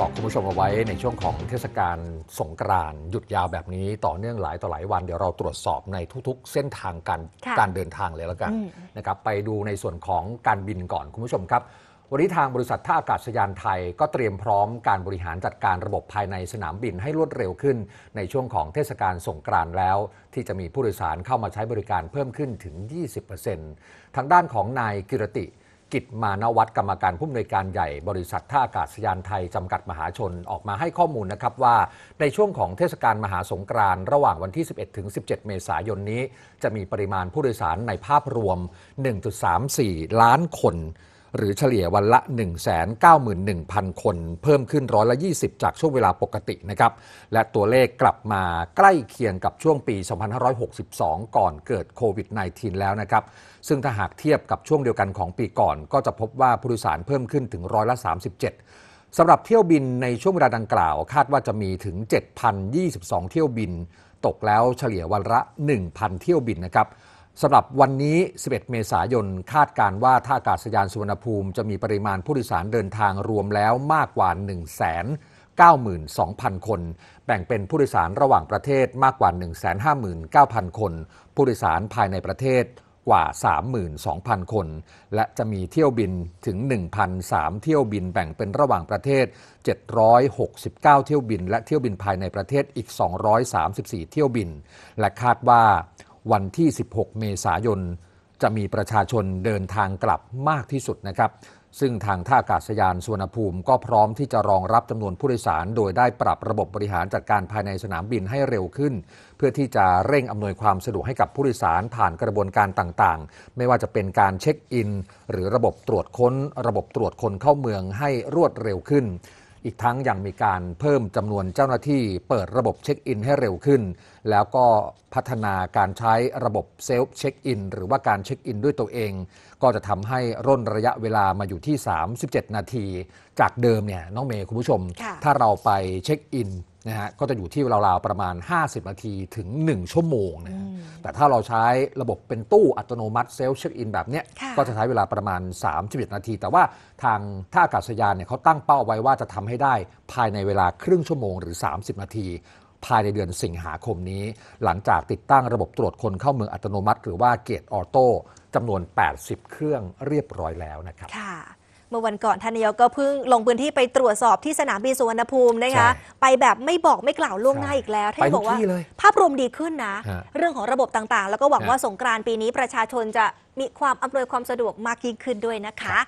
บอกคุณผู้ชมเอาไว้ในช่วงของเทศกาลสงกรานต์หยุดยาวแบบนี้ ต่อเนื่องหลายต่อหลายวันเดี๋ยวเราตรวจสอบในทุกๆ เส้นทางการการเดินทางเลยแล้วกันนะครับไปดูในส่วนของการบินก่อนคุณผู้ชมครับวันนี้ทางบริษัทท่าอากาศยานไทยก็เตรียมพร้อมการบริหารจัดการระบบภายในสนามบินให้รวดเร็วขึ้น ในช่วงของเทศกาลสงกรานต์แล้วที่จะมีผู้โดยสารเข้ามาใช้บริการเพิ่มขึ้นถึง 20%ทางด้านของนายกิรติกิจมานวัตกรรมการผู้อำนวยการใหญ่บริษัทท่าอากาศยานไทยจำกัดมหาชนออกมาให้ข้อมูลนะครับว่า ในช่วงของเทศกาลมหาสงกรานต์ระหว่างวันที่ 11 ถึง 17 เมษายนนี้ จะมีปริมาณผู้โดยสารในภาพรวม 1.34 ล้านคนหรือเฉลี่ยวันละ 191,000 คน เพิ่มขึ้นร้อยละ20 จากช่วงเวลาปกตินะครับและตัวเลขกลับมาใกล้เคียงกับช่วงปี 2562 ก่อนเกิดโควิด -19 แล้วนะครับ ซึ่งถ้าหากเทียบกับช่วงเดียวกันของปีก่อน ก็จะพบว่าผู้โดยสารเพิ่มขึ้นถึงร้อยละ37สำหรับเที่ยวบินในช่วงเวลาดังกล่าว คาดว่าจะมีถึง 7,022 เที่ยวบิน ตกแล้วเฉลี่ยวันละ1,000 เที่ยวบินนะครับสำหรับวันนี้ 11 เมษายน คาดการว่าท่าอากาศยานสุวรรณภูมิจะมีปริมาณผู้โดยสารเดินทางรวมแล้วมากกว่า 1 92,000 คน แบ่งเป็นผู้โดยสารระหว่างประเทศมากกว่า 159,000 คน ผู้โดยสารภายในประเทศกว่า 32,000 คน และจะมีเที่ยวบินถึง 1,003 เที่ยวบิน แบ่งเป็นระหว่างประเทศ 769 เที่ยวบิน และเที่ยวบินภายในประเทศอีก 234 เที่ยวบิน และคาดว่าวันที่ 16 เมษายนจะมีประชาชนเดินทางกลับมากที่สุดนะครับ ซึ่งทางท่าอากาศยานสุวรรณภูมิ ก็พร้อมที่จะรองรับจำนวนผู้โดยสาร โดยได้ปรับระบบบริหารจัดการภายในสนามบินให้เร็วขึ้น เพื่อที่จะเร่งอำนวยความสะดวกให้กับผู้โดยสารผ่านกระบวนการต่างๆ ไม่ว่าจะเป็นการเช็คอิน หรือระบบตรวจค้น ระบบตรวจคนเข้าเมืองให้รวดเร็วขึ้นอีกทั้งยังมีการเพิ่มจำนวนเจ้าหน้าที่เปิดระบบเช็คอินให้เร็วขึ้น แล้วก็พัฒนาการใช้ระบบเซลฟ์เช็คอิน หรือว่าการเช็คอินด้วยตัวเอง ก็จะทำให้ร่นระยะเวลามาอยู่ที่ 37 นาที จากเดิมเนี่ยน้องเมย์คุณผู้ชม ถ้าเราไปเช็คอินนะฮะก็จะอยู่ที่ราวๆประมาณ 50 นาทีถึง 1 ชั่วโมงนะแต่ถ้าเราใช้ระบบเป็นตู้อัตโนมัติเซลล์เช็คอินแบบเนี้ยก็จะใช้เวลาประมาณ3 1นาที แต่ว่าทางท่าอากาศยานเนี่ยเขาตั้งเป้าไว้ว่าจะทำให้ได้ภายในเวลาครึ่งชั่วโมงหรือ 30 นาที ภายในเดือนสิงหาคมนี้ หลังจากติดตั้งระบบตรวจคนเข้าเมืองอัตโนมัติ หรือว่าเกตออโต้จำนวน 80 เครื่องเรียบร้อยแล้วนะครับเมื่อวันก่อนท่านนายกก็เพิ่งลงพื้นที่ไปตรวจสอบที่สนามบินสุวรรณภูมินะคะไปแบบไม่บอกไม่กล่าวล่วงหน้าอีกแล้วท่านบอกว่าภาพรวมดีขึ้นนะ เรื่องของระบบต่างๆ แล้วก็หวังว่าสงกรานต์ปีนี้ประชาชนจะมีความอำนวยความสะดวกมากยิ่งขึ้นด้วยนะคะ